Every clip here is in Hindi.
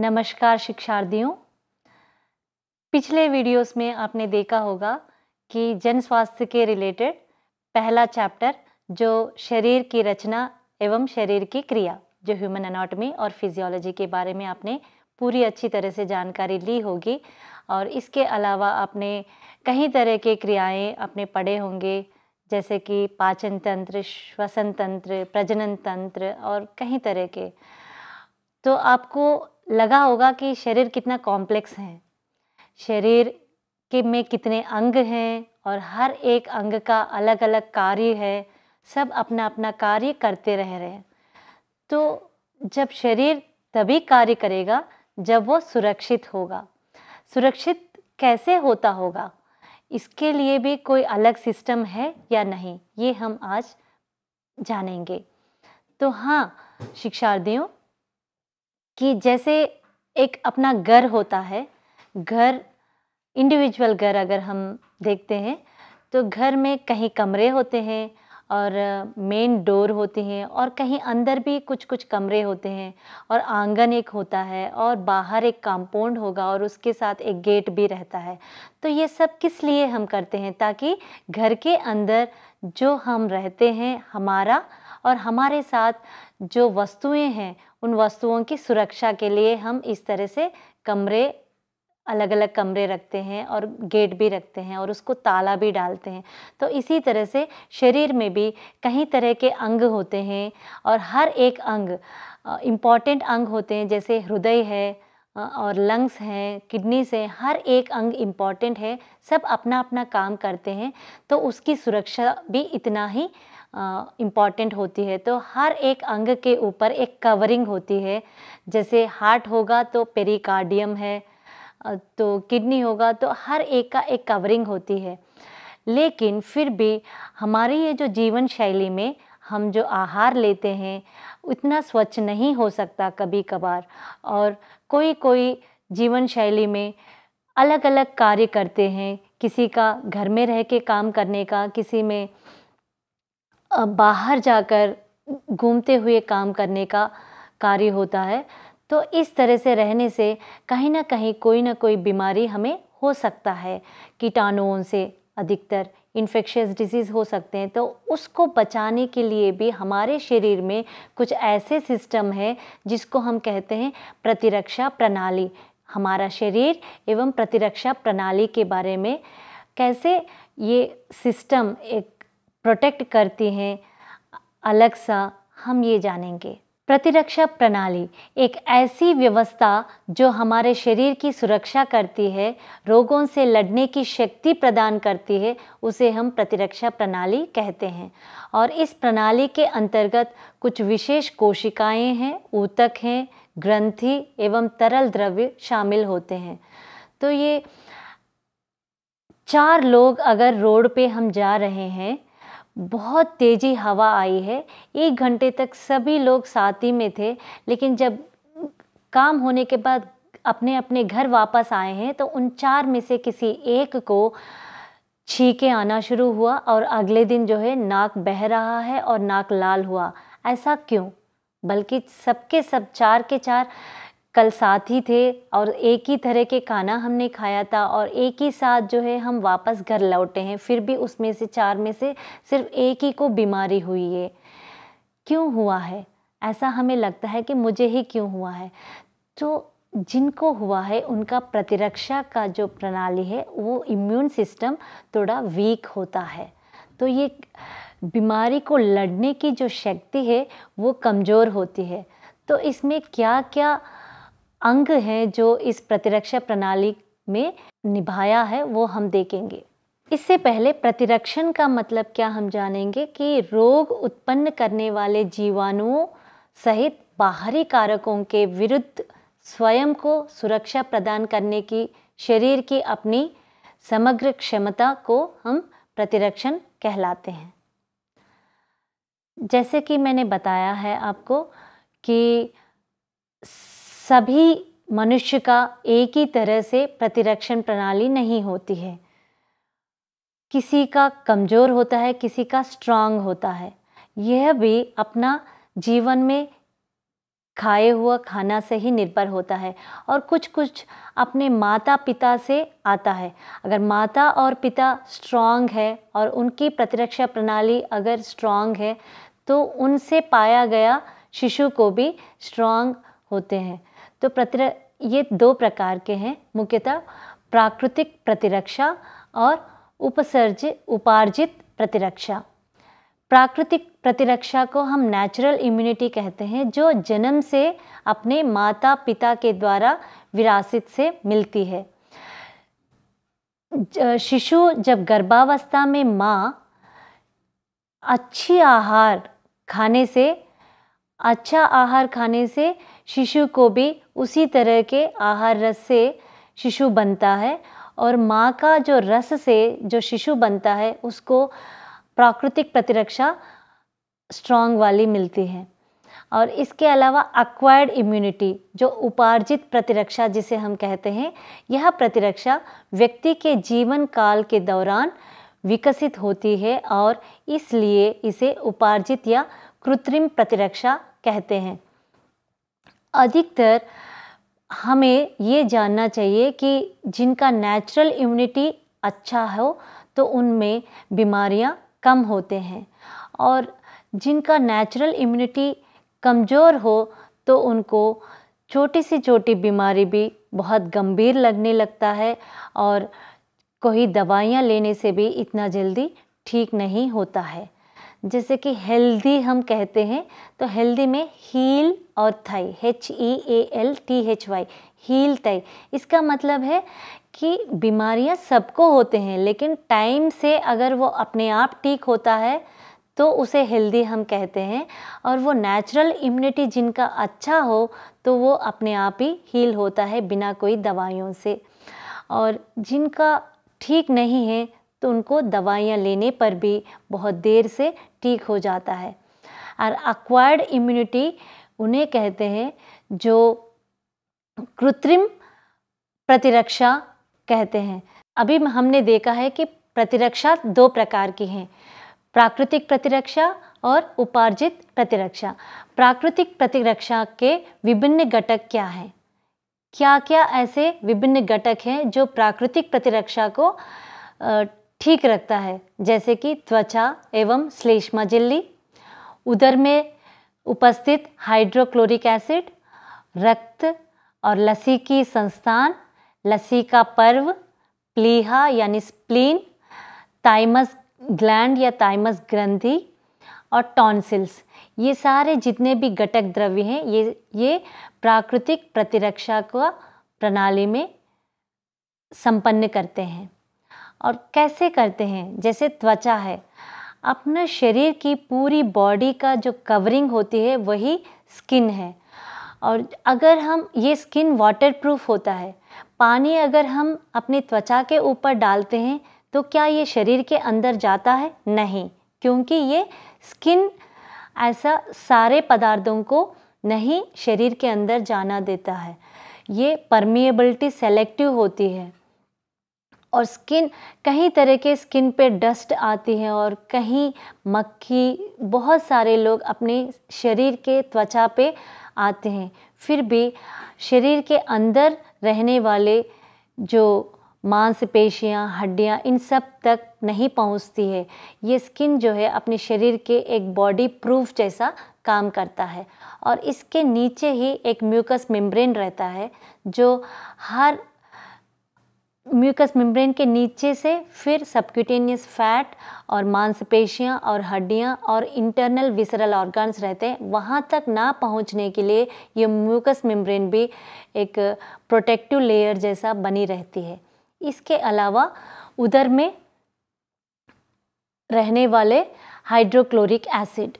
नमस्कार शिक्षार्थियों पिछले वीडियोस में आपने देखा होगा कि जन स्वास्थ्य के रिलेटेड पहला चैप्टर जो शरीर की रचना एवं शरीर की क्रिया जो ह्यूमन एनाटॉमी और फिजियोलॉजी के बारे में आपने पूरी अच्छी तरह से जानकारी ली होगी और इसके अलावा आपने कई तरह के क्रियाएं अपने पढ़े होंगे जैसे कि पाचन तंत्र श्वसन तंत्र प्रजनन तंत्र और कई तरह के तो आपको लगा होगा कि शरीर कितना कॉम्प्लेक्स है शरीर के में कितने अंग हैं और हर एक अंग का अलग अलग कार्य है सब अपना अपना कार्य करते रह रहे हैं तो जब शरीर तभी कार्य करेगा जब वो सुरक्षित होगा सुरक्षित कैसे होता होगा इसके लिए भी कोई अलग सिस्टम है या नहीं ये हम आज जानेंगे तो हाँ शिक्षार्थियों कि जैसे एक अपना घर होता है घर इंडिविजुअल घर अगर हम देखते हैं तो घर में कहीं कमरे होते हैं और मेन डोर होते हैं और कहीं अंदर भी कुछ कुछ कमरे होते हैं और आंगन एक होता है और बाहर एक कंपाउंड होगा और उसके साथ एक गेट भी रहता है तो ये सब किस लिए हम करते हैं ताकि घर के अंदर जो हम रहते हैं हमारा और हमारे साथ जो वस्तुएं हैं उन वस्तुओं की सुरक्षा के लिए हम इस तरह से कमरे अलग अलग कमरे रखते हैं और गेट भी रखते हैं और उसको ताला भी डालते हैं तो इसी तरह से शरीर में भी कई तरह के अंग होते हैं और हर एक अंग इम्पॉर्टेंट अंग होते हैं जैसे हृदय है और लंग्स हैं किडनी से हर एक अंग इम्पॉर्टेंट है सब अपना अपना काम करते हैं तो उसकी सुरक्षा भी इतना ही इम्पॉर्टेंट होती है तो हर एक अंग के ऊपर एक कवरिंग होती है जैसे हार्ट होगा तो पेरिकार्डियम है तो किडनी होगा तो हर एक का एक कवरिंग होती है लेकिन फिर भी हमारी ये जो जीवन शैली में हम जो आहार लेते हैं उतना स्वच्छ नहीं हो सकता कभी कभार और कोई कोई जीवन शैली में अलग अलग कार्य करते हैं किसी का घर में रह के काम करने का किसी में बाहर जाकर घूमते हुए काम करने का कार्य होता है तो इस तरह से रहने से कहीं ना कहीं कोई ना कोई बीमारी हमें हो सकता है कीटाणुओं से अधिकतर इन्फेक्शियस डिजीज़ हो सकते हैं तो उसको बचाने के लिए भी हमारे शरीर में कुछ ऐसे सिस्टम है जिसको हम कहते हैं प्रतिरक्षा प्रणाली हमारा शरीर एवं प्रतिरक्षा प्रणाली के बारे में कैसे ये सिस्टम एक प्रोटेक्ट करती हैं अलग सा हम ये जानेंगे प्रतिरक्षा प्रणाली एक ऐसी व्यवस्था जो हमारे शरीर की सुरक्षा करती है रोगों से लड़ने की शक्ति प्रदान करती है उसे हम प्रतिरक्षा प्रणाली कहते हैं और इस प्रणाली के अंतर्गत कुछ विशेष कोशिकाएं हैं ऊतक हैं ग्रंथि एवं तरल द्रव्य शामिल होते हैं तो ये चार लोग अगर रोड पे हम जा रहे हैं बहुत तेज़ी हवा आई है एक घंटे तक सभी लोग साथ ही में थे लेकिन जब काम होने के बाद अपने अपने घर वापस आए हैं तो उन चार में से किसी एक को छीके आना शुरू हुआ और अगले दिन जो है नाक बह रहा है और नाक लाल हुआ ऐसा क्यों बल्कि सबके सब चार के चार कल साथ ही थे और एक ही तरह के खाना हमने खाया था और एक ही साथ जो है हम वापस घर लौटे हैं फिर भी उसमें से चार में से सिर्फ एक ही को बीमारी हुई है क्यों हुआ है ऐसा हमें लगता है कि मुझे ही क्यों हुआ है तो जिनको हुआ है उनका प्रतिरक्षा का जो प्रणाली है वो इम्यून सिस्टम थोड़ा वीक होता है तो ये बीमारी को लड़ने की जो शक्ति है वो कमज़ोर होती है तो इसमें क्या क्या अंग हैं जो इस प्रतिरक्षा प्रणाली में निभाया है वो हम देखेंगे इससे पहले प्रतिरक्षण का मतलब क्या हम जानेंगे कि रोग उत्पन्न करने वाले जीवाणुओं सहित बाहरी कारकों के विरुद्ध स्वयं को सुरक्षा प्रदान करने की शरीर की अपनी समग्र क्षमता को हम प्रतिरक्षण कहलाते हैं जैसे कि मैंने बताया है आपको कि सभी मनुष्य का एक ही तरह से प्रतिरक्षण प्रणाली नहीं होती है किसी का कमज़ोर होता है किसी का स्ट्रांग होता है यह भी अपना जीवन में खाए हुआ खाना से ही निर्भर होता है और कुछ कुछ अपने माता पिता से आता है अगर माता और पिता स्ट्रांग है और उनकी प्रतिरक्षा प्रणाली अगर स्ट्रांग है तो उनसे पाया गया शिशु को भी स्ट्रांग होते हैं तो प्रतिर ये दो प्रकार के हैं मुख्यतः प्राकृतिक प्रतिरक्षा और उपसर्ज उपार्जित प्रतिरक्षा प्राकृतिक प्रतिरक्षा को हम नेचुरल इम्यूनिटी कहते हैं जो जन्म से अपने माता पिता के द्वारा विरासत से मिलती है शिशु जब गर्भावस्था में माँ अच्छी आहार खाने से अच्छा आहार खाने से शिशु को भी उसी तरह के आहार रस से शिशु बनता है और माँ का जो रस से जो शिशु बनता है उसको प्राकृतिक प्रतिरक्षा स्ट्रॉन्ग वाली मिलती है और इसके अलावा अक्वायर्ड इम्यूनिटी जो उपार्जित प्रतिरक्षा जिसे हम कहते हैं यह प्रतिरक्षा व्यक्ति के जीवन काल के दौरान विकसित होती है और इसलिए इसे उपार्जित या कृत्रिम प्रतिरक्षा कहते हैं अधिकतर हमें ये जानना चाहिए कि जिनका नेचुरल इम्यूनिटी अच्छा हो तो उनमें बीमारियां कम होते हैं और जिनका नेचुरल इम्यूनिटी कमज़ोर हो तो उनको छोटी सी छोटी बीमारी भी बहुत गंभीर लगने लगता है और कोई दवाइयाँ लेने से भी इतना जल्दी ठीक नहीं होता है जैसे कि हेल्दी हम कहते हैं तो हेल्दी में हील और thy H E A L T H Y heal thy इसका मतलब है कि बीमारियां सबको होते हैं लेकिन टाइम से अगर वो अपने आप ठीक होता है तो उसे हेल्दी हम कहते हैं और वो नेचुरल इम्यूनिटी जिनका अच्छा हो तो वो अपने आप ही हील होता है बिना कोई दवाइयों से और जिनका ठीक नहीं है तो उनको दवाइयाँ लेने पर भी बहुत देर से ठीक हो जाता है और अक्वायर्ड इम्यूनिटी उन्हें कहते हैं जो कृत्रिम प्रतिरक्षा कहते हैं अभी हमने देखा है कि प्रतिरक्षा दो प्रकार की हैं प्राकृतिक प्रतिरक्षा और उपार्जित प्रतिरक्षा प्राकृतिक प्रतिरक्षा के विभिन्न घटक क्या हैं क्या क्या ऐसे विभिन्न घटक हैं जो प्राकृतिक प्रतिरक्षा को ठीक रखता है जैसे कि त्वचा एवं श्लेष्मा झिल्ली उधर में उपस्थित हाइड्रोक्लोरिक एसिड रक्त और लसी की संस्थान लसी का पर्व प्लीहा यानी स्प्लीन ताइमस ग्लैंड या ताइमस ग्रंथि और टॉन्सिल्स ये सारे जितने भी घटक द्रव्य हैं ये ये प्राकृतिक प्रतिरक्षा का प्रणाली में संपन्न करते हैं और कैसे करते हैं जैसे त्वचा है अपने शरीर की पूरी बॉडी का जो कवरिंग होती है वही स्किन है और अगर हम ये स्किन वाटर प्रूफ होता है पानी अगर हम अपनी त्वचा के ऊपर डालते हैं तो क्या ये शरीर के अंदर जाता है नहीं क्योंकि ये स्किन ऐसा सारे पदार्थों को नहीं शरीर के अंदर जाना देता है ये परमिएबिलिटी सेलेक्टिव होती है और स्किन कहीं तरह के स्किन पे डस्ट आती है और कहीं मक्खी बहुत सारे लोग अपने शरीर के त्वचा पे आते हैं फिर भी शरीर के अंदर रहने वाले जो मांसपेशियाँ हड्डियाँ इन सब तक नहीं पहुँचती है ये स्किन जो है अपने शरीर के एक बॉडी प्रूफ जैसा काम करता है और इसके नीचे ही एक म्यूकस मेम्ब्रेन रहता है जो हर म्यूकस मेम्ब्रेन के नीचे से फिर सबक्यूटेनियस फैट और मांसपेशियाँ और हड्डियाँ और इंटरनल विसरल ऑर्गन्स रहते हैं वहाँ तक ना पहुँचने के लिए ये म्यूकस मेम्ब्रेन भी एक प्रोटेक्टिव लेयर जैसा बनी रहती है इसके अलावा उधर में रहने वाले हाइड्रोक्लोरिक एसिड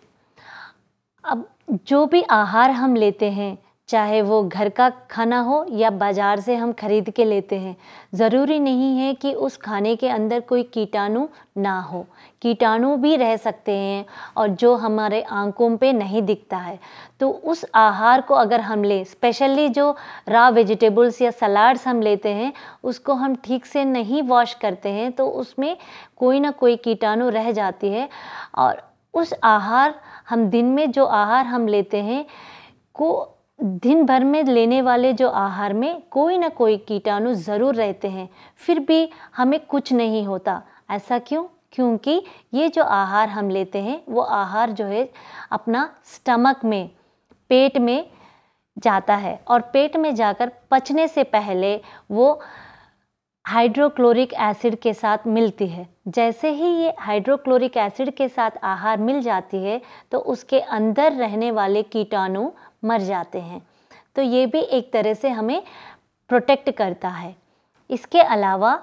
अब जो भी आहार हम लेते हैं चाहे वो घर का खाना हो या बाज़ार से हम खरीद के लेते हैं ज़रूरी नहीं है कि उस खाने के अंदर कोई कीटाणु ना हो कीटाणु भी रह सकते हैं और जो हमारे आंखों पे नहीं दिखता है तो उस आहार को अगर हम लें स्पेशली जो रा वेजिटेबल्स या सलाड्स हम लेते हैं उसको हम ठीक से नहीं वॉश करते हैं तो उसमें कोई ना कोई कीटाणु रह जाती है और उस आहार हम दिन में जो आहार हम लेते हैं को दिन भर में लेने वाले जो आहार में कोई ना कोई कीटाणु ज़रूर रहते हैं फिर भी हमें कुछ नहीं होता ऐसा क्यों क्योंकि ये जो आहार हम लेते हैं वो आहार जो है अपना स्टमक में पेट में जाता है और पेट में जाकर पचने से पहले वो हाइड्रोक्लोरिक एसिड के साथ मिलती है जैसे ही ये हाइड्रोक्लोरिक एसिड के साथ आहार मिल जाती है तो उसके अंदर रहने वाले कीटाणु मर जाते हैं तो ये भी एक तरह से हमें प्रोटेक्ट करता है इसके अलावा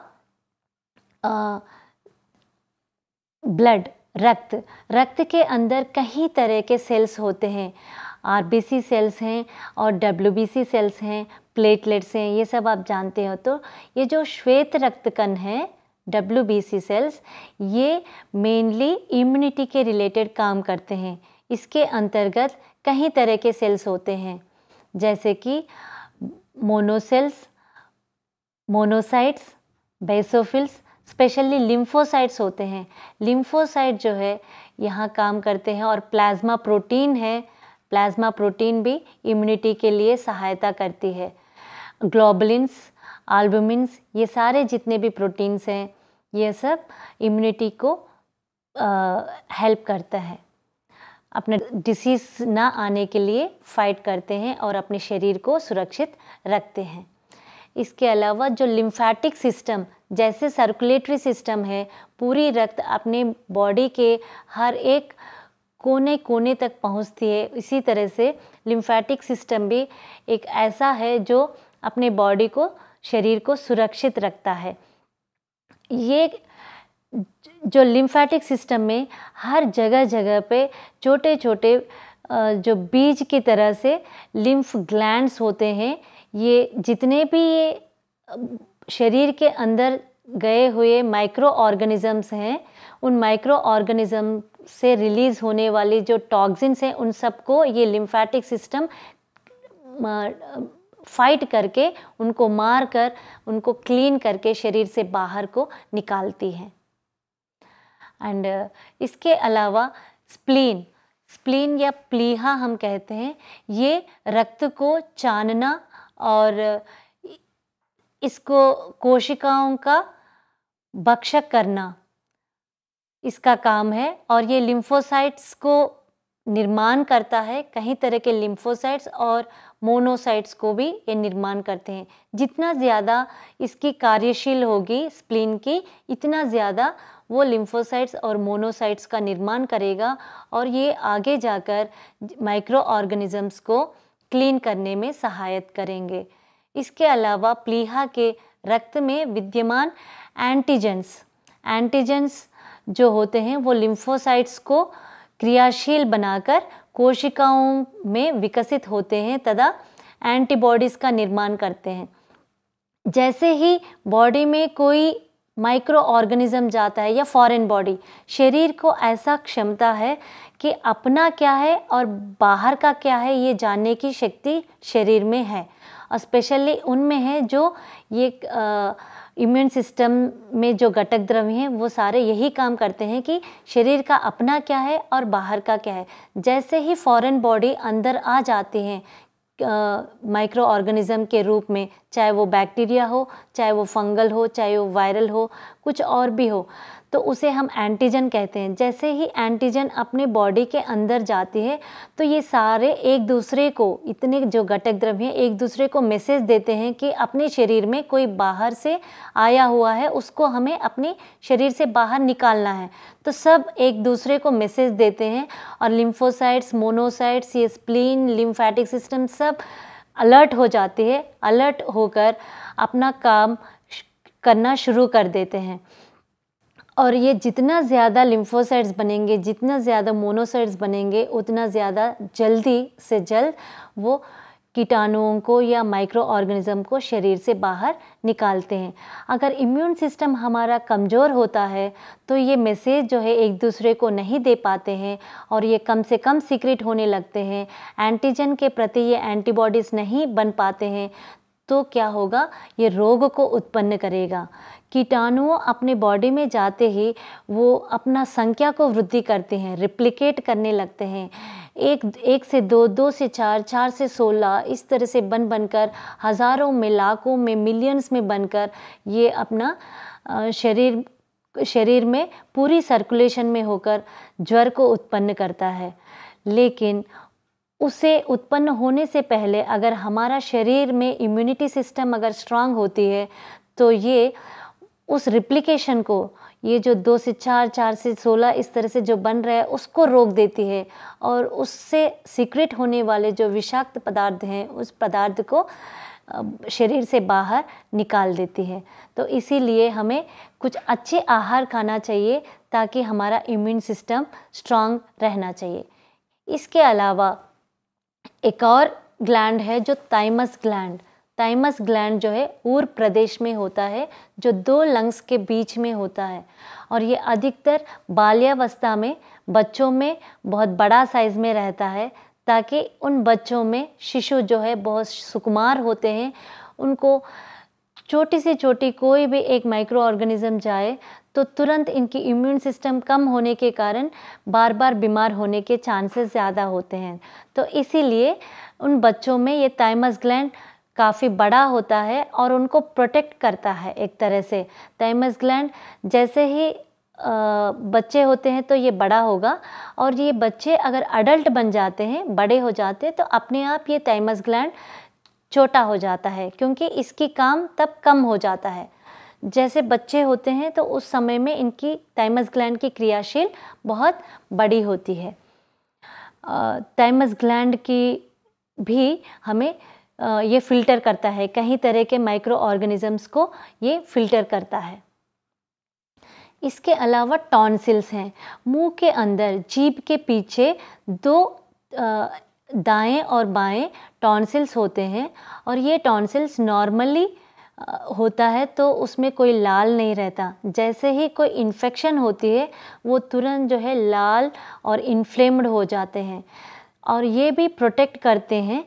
ब्लड रक्त रक्त के अंदर कई तरह के सेल्स होते हैं आरबीसी सेल्स हैं और डब्ल्यूबीसी सेल्स हैं प्लेटलेट्स हैं ये सब आप जानते हो तो ये जो श्वेत रक्त कण है डब्ल्यू सेल्स ये मेनली इम्यूनिटी के रिलेटेड काम करते हैं इसके अंतर्गत कई तरह के सेल्स होते हैं जैसे कि monocells monocytes basophils specially lymphocytes होते हैं लिम्फोसाइट जो है यहाँ काम करते हैं और प्लाज्मा प्रोटीन है प्लाज्मा प्रोटीन भी इम्यूनिटी के लिए सहायता करती है ग्लोबलिन्स आल्बुमिन्स ये सारे जितने भी प्रोटीन्स हैं ये सब इम्यूनिटी को हेल्प करता है अपने डिसीज़ ना आने के लिए फाइट करते हैं और अपने शरीर को सुरक्षित रखते हैं इसके अलावा जो लिम्फैटिक सिस्टम जैसे सर्कुलेटरी सिस्टम है पूरी रक्त अपने बॉडी के हर एक कोने कोने तक पहुंचती है इसी तरह से लिम्फैटिक सिस्टम भी एक ऐसा है जो अपने बॉडी को शरीर को सुरक्षित रखता है ये जो लिम्फैटिक सिस्टम में हर जगह जगह पे छोटे छोटे जो बीज की तरह से लिम्फ ग्लैंड्स होते हैं ये जितने भी ये शरीर के अंदर गए हुए माइक्रो ऑर्गेनिज़म्स हैं उन माइक्रो ऑर्गेनिज़म से रिलीज़ होने वाली जो टॉक्सिन्स हैं उन सबको ये लिम्फ़ैटिक सिस्टम फाइट करके उनको मार कर उनको क्लीन करके शरीर से बाहर को निकालती है एंड uh, इसके अलावा स्प्लीन स्प्लीन या प्लीहा हम कहते हैं ये रक्त को चानना और uh, इसको कोशिकाओं का बख्शक करना इसका काम है और ये लिम्फोसाइट्स को निर्माण करता है कहीं तरह के लिम्फोसाइट्स और मोनोसाइट्स को भी ये निर्माण करते हैं जितना ज़्यादा इसकी कार्यशील होगी स्प्लीन की इतना ज़्यादा वो लिम्फोसाइट्स और मोनोसाइट्स का निर्माण करेगा और ये आगे जाकर माइक्रो ऑर्गेनिजम्स को क्लीन करने में सहायत करेंगे इसके अलावा प्लीहा के रक्त में विद्यमान एंटीजेंस एंटीजेंस जो होते हैं वो लिम्फोसाइट्स को क्रियाशील बनाकर कोशिकाओं में विकसित होते हैं तथा एंटीबॉडीज़ का निर्माण करते हैं जैसे ही बॉडी में कोई माइक्रो ऑर्गेनिज्म जाता है या फॉरेन बॉडी शरीर को ऐसा क्षमता है कि अपना क्या है और बाहर का क्या है ये जानने की शक्ति शरीर में है और स्पेशली उनमें है जो ये आ, इम्यून सिस्टम में जो घटक द्रव्य हैं वो सारे यही काम करते हैं कि शरीर का अपना क्या है और बाहर का क्या है जैसे ही फॉरेन बॉडी अंदर आ जाती हैं माइक्रो ऑर्गेनिज़म के रूप में चाहे वो बैक्टीरिया हो चाहे वो फंगल हो चाहे वो वायरल हो कुछ और भी हो तो उसे हम एंटीजन कहते हैं जैसे ही एंटीजन अपने बॉडी के अंदर जाती है तो ये सारे एक दूसरे को इतने जो घटक द्रव्य हैं एक दूसरे को मैसेज देते हैं कि अपने शरीर में कोई बाहर से आया हुआ है उसको हमें अपने शरीर से बाहर निकालना है तो सब एक दूसरे को मैसेज देते हैं और लिम्फोसाइट्स मोनोसाइट्स ये स्प्लीन लिम्फैटिक सिस्टम सब अलर्ट हो जाती है अलर्ट होकर अपना काम करना शुरू कर देते हैं और ये जितना ज़्यादा लिम्फोसाइट्स बनेंगे जितना ज़्यादा मोनोसाइट्स बनेंगे उतना ज़्यादा जल्दी से जल्द वो कीटाणुओं को या माइक्रो ऑर्गेनिज़म को शरीर से बाहर निकालते हैं अगर इम्यून सिस्टम हमारा कमज़ोर होता है तो ये मैसेज जो है एक दूसरे को नहीं दे पाते हैं और ये कम से कम सीक्रेट होने लगते हैं एंटीजन के प्रति ये एंटीबॉडीज़ नहीं बन पाते हैं तो क्या होगा ये रोग को उत्पन्न करेगा कीटाणुओं अपने बॉडी में जाते ही वो अपना संख्या को वृद्धि करते हैं रिप्लिकेट करने लगते हैं एक एक से दो दो से चार चार से सोलह इस तरह से बन बनकर हज़ारों में लाखों में मिलियंस में बनकर ये अपना शरीर शरीर में पूरी सर्कुलेशन में होकर ज्वर को उत्पन्न करता है लेकिन उसे उत्पन्न होने से पहले अगर हमारा शरीर में इम्यूनिटी सिस्टम अगर स्ट्रांग होती है तो ये उस रिप्लिकेशन को ये जो दो से चार चार से सोलह इस तरह से जो बन रहा है उसको रोक देती है और उससे सीक्रेट होने वाले जो विषाक्त पदार्थ हैं उस पदार्थ को शरीर से बाहर निकाल देती है तो इसीलिए हमें कुछ अच्छे आहार खाना चाहिए ताकि हमारा इम्यून सिस्टम स्ट्रांग रहना चाहिए इसके अलावा एक और ग्लैंड है जो थाइमस ग्लैंड थाइमस ग्लैंड जो है ऊर प्रदेश में होता है जो दो लंग्स के बीच में होता है और ये अधिकतर बाल्यावस्था में बच्चों में बहुत बड़ा साइज़ में रहता है ताकि उन बच्चों में शिशु जो है बहुत सुकुमार होते हैं उनको छोटी से छोटी कोई भी एक माइक्रो ऑर्गेनिज़म जाए तो तुरंत इनकी इम्यून सिस्टम कम होने के कारण बार बार बीमार होने के चांसेस ज़्यादा होते हैं तो इसीलिए उन बच्चों में ये थाइमस ग्लैंड काफ़ी बड़ा होता है और उनको प्रोटेक्ट करता है एक तरह से थाइमस ग्लैंड जैसे ही बच्चे होते हैं तो ये बड़ा होगा और ये बच्चे अगर अडल्ट बन जाते हैं बड़े हो जाते हैं तो अपने आप ये थाइमस ग्लैंड छोटा हो जाता है क्योंकि इसकी काम तब कम हो जाता है जैसे बच्चे होते हैं तो उस समय में इनकी थाइमस ग्लैंड की क्रियाशील बहुत बड़ी होती है थाइमस ग्लैंड की भी हमें ये फिल्टर करता है कई तरह के माइक्रो ऑर्गेनिजम्स को ये फिल्टर करता है इसके अलावा टॉन्सिल्स हैं मुंह के अंदर जीभ के पीछे दो दाएं और बाएं टॉन्सिल्स होते हैं और ये टॉन्सिल्स नॉर्मली होता है तो उसमें कोई लाल नहीं रहता जैसे ही कोई इन्फेक्शन होती है वो तुरंत जो है लाल और इन्फ्लेम्ड हो जाते हैं और ये भी प्रोटेक्ट करते हैं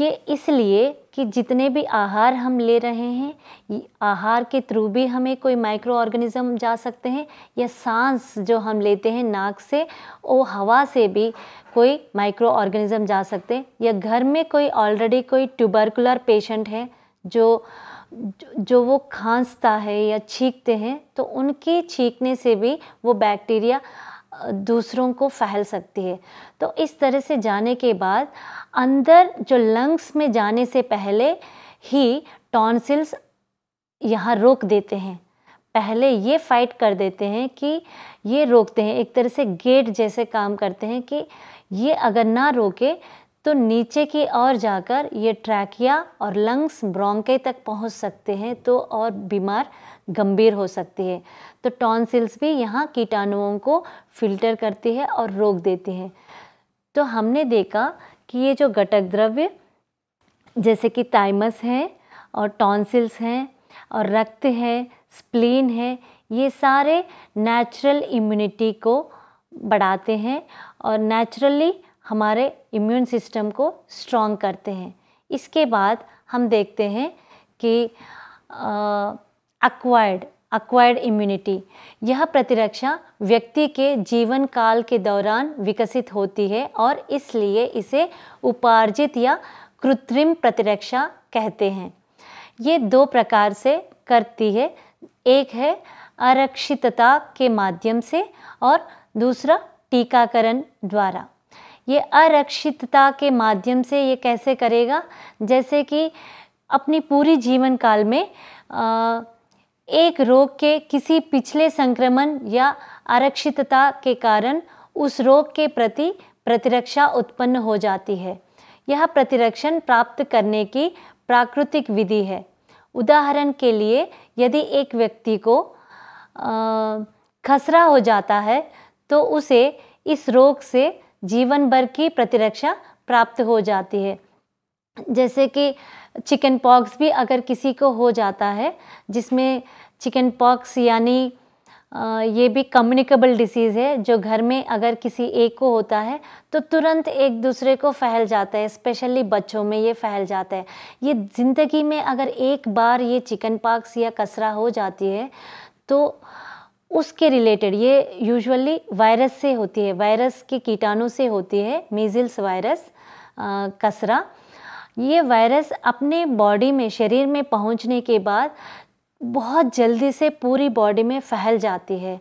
ये इसलिए कि जितने भी आहार हम ले रहे हैं आहार के थ्रू भी हमें कोई माइक्रो ऑर्गेनिज़म जा सकते हैं या सांस जो हम लेते हैं नाक से वो हवा से भी कोई माइक्रो ऑर्गेनिज़म जा सकते हैं या घर में कोई ऑलरेडी कोई ट्यूबरकुलर पेशेंट है जो जो वो खांसता है या छींकते हैं तो उनके छींकने से भी वो बैक्टीरिया दूसरों को फैल सकती है तो इस तरह से जाने के बाद अंदर जो लंग्स में जाने से पहले ही टॉन्सिल्स यहाँ रोक देते हैं पहले ये फाइट कर देते हैं कि ये रोकते हैं एक तरह से गेट जैसे काम करते हैं कि ये अगर ना रोके तो नीचे की ओर जाकर ये ट्रैकिया और लंग्स ब्रोंके तक पहुंच सकते हैं तो और बीमार गंभीर हो सकती है तो टॉन्सिल्स भी यहाँ कीटाणुओं को फिल्टर करती है और रोक देती है तो हमने देखा कि ये जो घटक द्रव्य जैसे कि ताइमस है और टॉन्सिल्स हैं और रक्त है स्प्लीन है ये सारे नेचुरल इम्यूनिटी को बढ़ाते हैं और नेचुरली हमारे इम्यून सिस्टम को स्ट्रॉन्ग करते हैं इसके बाद हम देखते हैं कि अक्वायर्ड अक्वायर्ड इम्यूनिटी यह प्रतिरक्षा व्यक्ति के जीवन काल के दौरान विकसित होती है और इसलिए इसे उपार्जित या कृत्रिम प्रतिरक्षा कहते हैं ये दो प्रकार से करती है एक है आरक्षितता के माध्यम से और दूसरा टीकाकरण द्वारा ये अरक्षितता के माध्यम से ये कैसे करेगा जैसे कि अपनी पूरी जीवन काल में एक रोग के किसी पिछले संक्रमण या आरक्षितता के कारण उस रोग के प्रति प्रतिरक्षा उत्पन्न हो जाती है यह प्रतिरक्षण प्राप्त करने की प्राकृतिक विधि है उदाहरण के लिए यदि एक व्यक्ति को खसरा हो जाता है तो उसे इस रोग से जीवन भर की प्रतिरक्षा प्राप्त हो जाती है जैसे कि चिकन पॉक्स भी अगर किसी को हो जाता है जिसमें चिकन पॉक्स यानी ये भी कम्युनिकेबल डिसीज़ है जो घर में अगर किसी एक को होता है तो तुरंत एक दूसरे को फैल जाता है स्पेशली बच्चों में ये फैल जाता है ये ज़िंदगी में अगर एक बार ये चिकन पॉक्स या कसरा हो जाती है तो उसके रिलेटेड ये यूजुअली वायरस से होती है वायरस के कीटाणु से होती है मीजिल्स वायरस कसरा ये वायरस अपने बॉडी में शरीर में पहुंचने के बाद बहुत जल्दी से पूरी बॉडी में फैल जाती है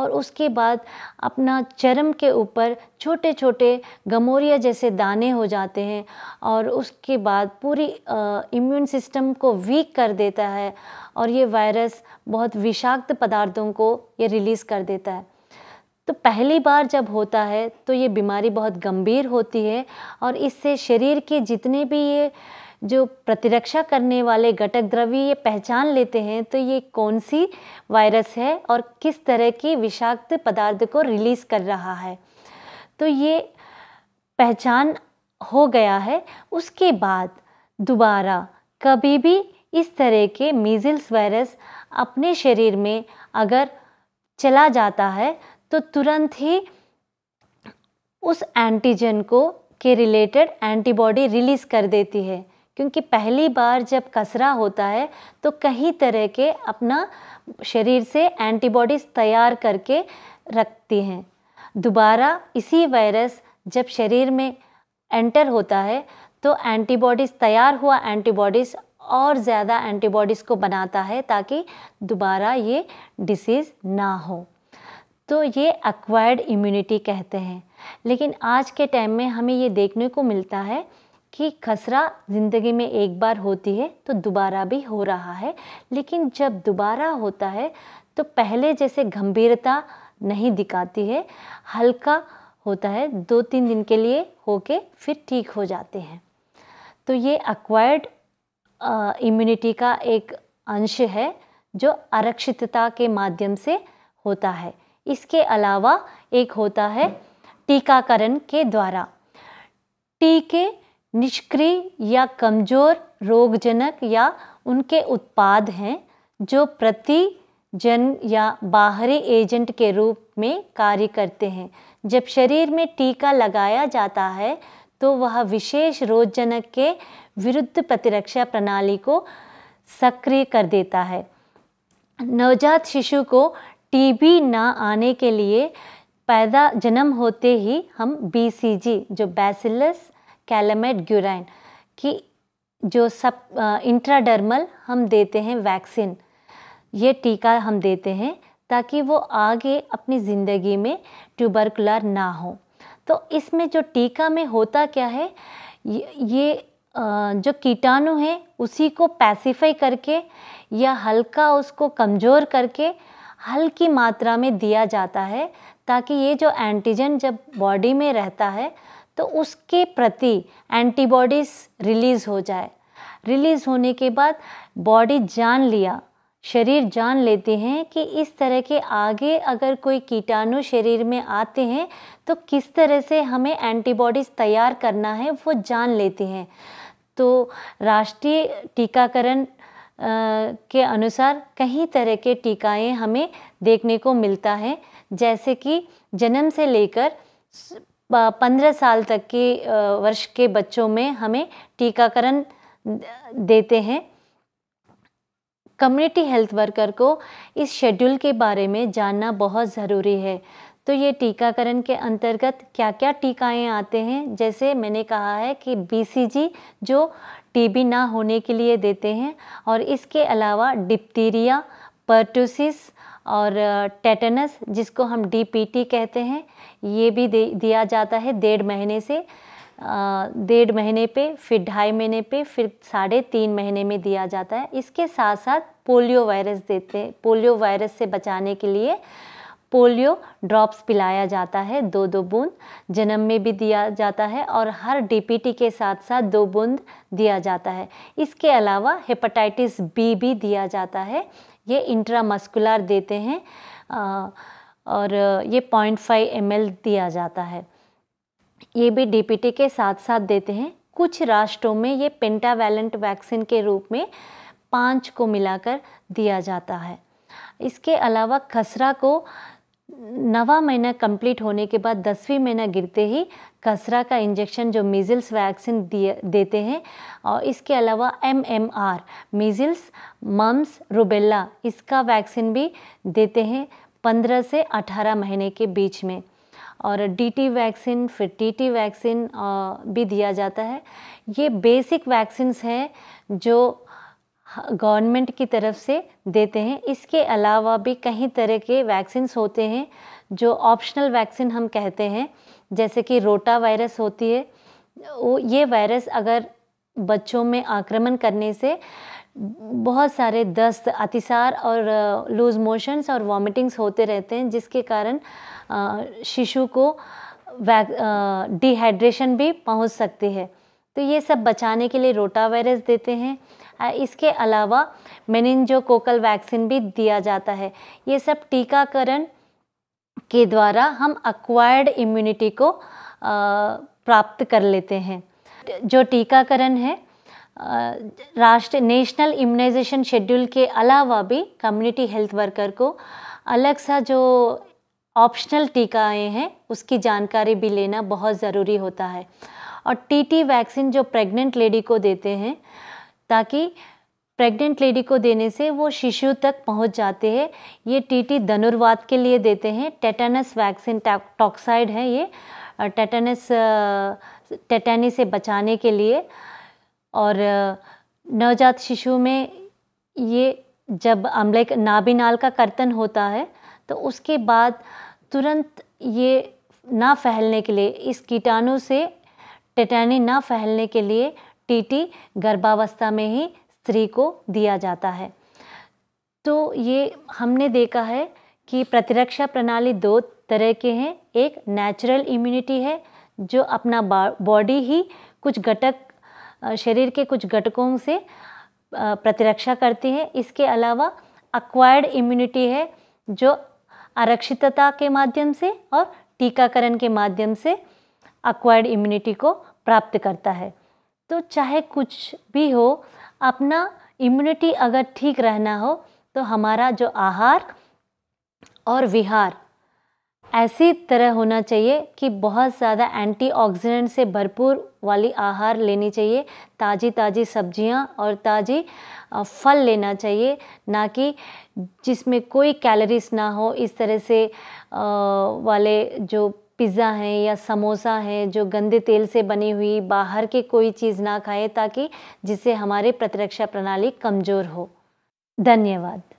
और उसके बाद अपना चरम के ऊपर छोटे छोटे गमोरिया जैसे दाने हो जाते हैं और उसके बाद पूरी इम्यून सिस्टम को वीक कर देता है और ये वायरस बहुत विषाक्त पदार्थों को ये रिलीज़ कर देता है तो पहली बार जब होता है तो ये बीमारी बहुत गंभीर होती है और इससे शरीर के जितने भी ये जो प्रतिरक्षा करने वाले घटक द्रव्य ये पहचान लेते हैं तो ये कौन सी वायरस है और किस तरह की विषाक्त पदार्थ को रिलीज़ कर रहा है तो ये पहचान हो गया है उसके बाद दोबारा कभी भी इस तरह के मीजिल्स वायरस अपने शरीर में अगर चला जाता है तो तुरंत ही उस एंटीजन को के रिलेटेड एंटीबॉडी रिलीज़ कर देती है क्योंकि पहली बार जब कसरा होता है तो कई तरह के अपना शरीर से एंटीबॉडीज़ तैयार करके रखती हैं दोबारा इसी वायरस जब शरीर में एंटर होता है तो एंटीबॉडीज़ तैयार हुआ एंटीबॉडीज़ और ज़्यादा एंटीबॉडीज़ को बनाता है ताकि दोबारा ये डिसीज़ ना हो तो ये अक्वायर्ड इम्यूनिटी कहते हैं लेकिन आज के टाइम में हमें ये देखने को मिलता है कि खसरा ज़िंदगी में एक बार होती है तो दोबारा भी हो रहा है लेकिन जब दोबारा होता है तो पहले जैसे गंभीरता नहीं दिखाती है हल्का होता है दो तीन दिन के लिए होके फिर ठीक हो जाते हैं तो ये अक्वायर्ड इम्यूनिटी का एक अंश है जो आरक्षितता के माध्यम से होता है इसके अलावा एक होता है टीकाकरण के द्वारा टीके निष्क्रिय या कमज़ोर रोगजनक या उनके उत्पाद हैं जो प्रति जन या बाहरी एजेंट के रूप में कार्य करते हैं जब शरीर में टीका लगाया जाता है तो वह विशेष रोगजनक के विरुद्ध प्रतिरक्षा प्रणाली को सक्रिय कर देता है नवजात शिशु को टीबी ना आने के लिए पैदा जन्म होते ही हम बीसीजी जो बैसिलस कैलेमेट ग्यूराइन की जो सब इंट्राडर्मल हम देते हैं वैक्सीन ये टीका हम देते हैं ताकि वो आगे अपनी ज़िंदगी में ट्यूबरकुलर ना हो तो इसमें जो टीका में होता क्या है ये जो कीटाणु है उसी को पैसिफाई करके या हल्का उसको कमज़ोर करके हल्की मात्रा में दिया जाता है ताकि ये जो एंटीजन जब बॉडी में रहता है तो उसके प्रति एंटीबॉडीज़ रिलीज़ हो जाए रिलीज़ होने के बाद बॉडी जान लिया शरीर जान लेते हैं कि इस तरह के आगे अगर कोई कीटाणु शरीर में आते हैं तो किस तरह से हमें एंटीबॉडीज़ तैयार करना है वो जान लेते हैं तो राष्ट्रीय टीकाकरण के अनुसार कई तरह के टीकाएं हमें देखने को मिलता है जैसे कि जन्म से लेकर पंद्रह साल तक के वर्ष के बच्चों में हमें टीकाकरण देते हैं कम्युनिटी हेल्थ वर्कर को इस शेड्यूल के बारे में जानना बहुत ज़रूरी है तो ये टीकाकरण के अंतर्गत क्या क्या टीकाएं आते हैं जैसे मैंने कहा है कि बीसीजी जो टीबी ना होने के लिए देते हैं और इसके अलावा डिप्टीरिया पर्टोसिस और टेटनस जिसको हम डीपीटी कहते हैं ये भी दे दिया जाता है डेढ़ महीने से डेढ़ महीने पे फिर ढाई महीने पे फिर साढ़े तीन महीने में दिया जाता है इसके साथ साथ पोलियो वायरस देते पोलियो वायरस से बचाने के लिए पोलियो ड्रॉप्स पिलाया जाता है दो दो बूंद जन्म में भी दिया जाता है और हर डीपीटी के साथ साथ दो बूंद दिया जाता है इसके अलावा हेपाटाइटिस बी भी दिया जाता है ये इंट्रामस्कुलर देते हैं और ये पॉइंट फाइव एम दिया जाता है ये भी डी के साथ साथ देते हैं कुछ राष्ट्रों में ये पेंटावैलेंट वैक्सीन के रूप में पाँच को मिलाकर दिया जाता है इसके अलावा खसरा को नवा महीना कंप्लीट होने के बाद दसवीं महीना गिरते ही कसरा का इंजेक्शन जो मिजल्स वैक्सीन दिए देते हैं और इसके अलावा M M R measles mumps rubella इसका वैक्सीन भी देते हैं पंद्रह से अठारह महीने के बीच में और डीटी वैक्सीन फिर टीटी वैक्सीन भी दिया जाता है ये बेसिक वैक्सीन्स हैं जो गवर्नमेंट की तरफ से देते हैं इसके अलावा भी कई तरह के वैक्सीन्स होते हैं जो ऑप्शनल वैक्सीन हम कहते हैं जैसे कि रोटा वायरस होती है वो ये वायरस अगर बच्चों में आक्रमण करने से बहुत सारे दस्त अतिसार और लूज मोशंस और वॉमिटिंग्स होते रहते हैं जिसके कारण शिशु को डिहाइड्रेशन भी पहुंच सकती है तो ये सब बचाने के लिए रोटा वायरस देते हैं इसके अलावा कोकल वैक्सीन भी दिया जाता है ये सब टीकाकरण के द्वारा हम अक्वायर्ड इम्यूनिटी को प्राप्त कर लेते हैं जो टीकाकरण है राष्ट्र नेशनल इम्यूनाइजेशन शेड्यूल के अलावा भी कम्युनिटी हेल्थ वर्कर को अलग सा जो ऑप्शनल टीकाएँ हैं उसकी जानकारी भी लेना बहुत ज़रूरी होता है और टीटी वैक्सीन जो प्रेग्नेंट लेडी को देते हैं ताकि प्रेग्नेंट लेडी को देने से वो शिशु तक पहुंच जाते हैं ये टीटी धनुर्वाद के लिए देते हैं टेटानस वैक्सीन टॉक्साइड है ये टेटानस टेटानी से बचाने के लिए और नवजात शिशु में ये जब अम्लक नाबिनाल का कर्तन होता है तो उसके बाद तुरंत ये ना फैलने के लिए इस कीटाणु से टेटानी ना फैलने के लिए टीटी गर्भावस्था में ही स्त्री को दिया जाता है तो ये हमने देखा है कि प्रतिरक्षा प्रणाली दो तरह के हैं एक नेचुरल इम्यूनिटी है जो अपना बॉडी ही कुछ घटक शरीर के कुछ घटकों से प्रतिरक्षा करती है इसके अलावा अक्वायर्ड इम्यूनिटी है जो आरक्षितता के माध्यम से और टीकाकरण के माध्यम से अक्वायर्ड इम्यूनिटी को प्राप्त करता है तो चाहे कुछ भी हो अपना इम्यूनिटी अगर ठीक रहना हो तो हमारा जो आहार और विहार ऐसी तरह होना चाहिए कि बहुत ज़्यादा एंटीऑक्सीडेंट से भरपूर वाली आहार लेनी चाहिए ताज़ी ताज़ी सब्जियां और ताज़ी फल लेना चाहिए ना कि जिसमें कोई कैलोरीज ना हो इस तरह से वाले जो पिज़्ज़ा हैं या समोसा हैं जो गंदे तेल से बनी हुई बाहर की कोई चीज़ ना खाएं ताकि जिससे हमारे प्रतिरक्षा प्रणाली कमज़ोर हो धन्यवाद